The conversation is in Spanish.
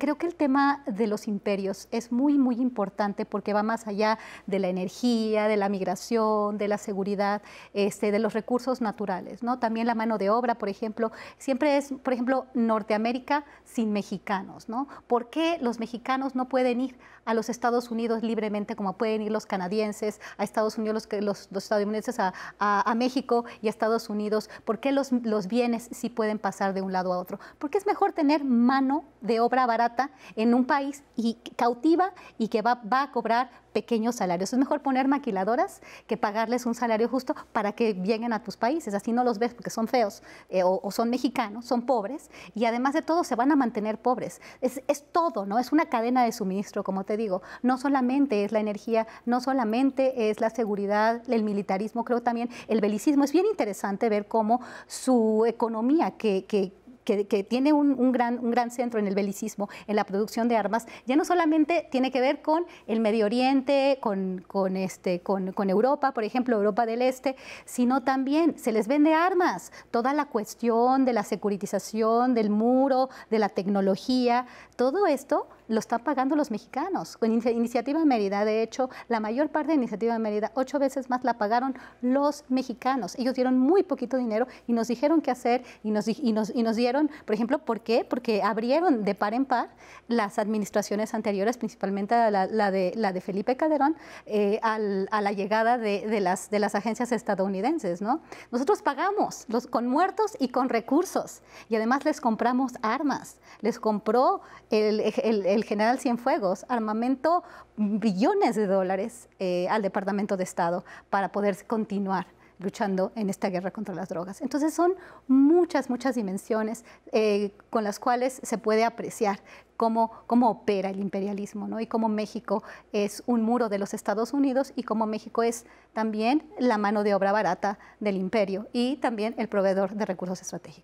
Creo que el tema de los imperios es muy, muy importante porque va más allá de la energía, de la migración, de la seguridad, este, de los recursos naturales, ¿no? También la mano de obra, por ejemplo, siempre es, por ejemplo, Norteamérica sin mexicanos, ¿no? ¿Por qué los mexicanos no pueden ir a los Estados Unidos libremente como pueden ir los canadienses, a Estados Unidos, los, los estadounidenses a, México y a Estados Unidos? ¿Por qué los, los bienes sí pueden pasar de un lado a otro? Porque es mejor tener mano de obra barata en un país y cautiva y que va, a cobrar pequeños salarios. Es mejor poner maquiladoras que pagarles un salario justo para que vienen a tus países. Así no los ves porque son feos eh, o, son mexicanos, son pobres y además de todo se van a mantener pobres. Es, todo, ¿no? Es una cadena de suministro, como te digo. No solamente es la energía, no solamente es la seguridad, el militarismo, creo también el belicismo. Es bien interesante ver cómo su economía que que, tiene un, gran, centro en el belicismo, en la producción de armas, ya no solamente tiene que ver con el Medio Oriente, este, con, con Europa, por ejemplo, Europa del Este, sino también se les vende armas. Toda la cuestión de la securitización, del muro, de la tecnología, todo esto lo están pagando los mexicanos. con Iniciativa Mérida, de hecho, la mayor parte de Iniciativa Mérida, ocho veces más la pagaron los mexicanos. Ellos dieron muy poquito dinero y nos dijeron qué hacer y nos, y nos, y nos dieron, por ejemplo, ¿por qué? Porque abrieron de par en par las administraciones anteriores, principalmente la, la de, la de Felipe Calderón, eh, a la llegada de, las, de las agencias estadounidenses. ¿no? Nosotros pagamos los, con muertos y con recursos y además les compramos armas. Les compró el el general Cienfuegos, armamento billones de dólares eh, al Departamento de Estado para poder continuar luchando en esta guerra contra las drogas. Entonces son muchas, muchas dimensiones eh, con las cuales se puede apreciar cómo, cómo opera el imperialismo ¿no? y cómo México es un muro de los Estados Unidos y cómo México es también la mano de obra barata del imperio y también el proveedor de recursos estratégicos.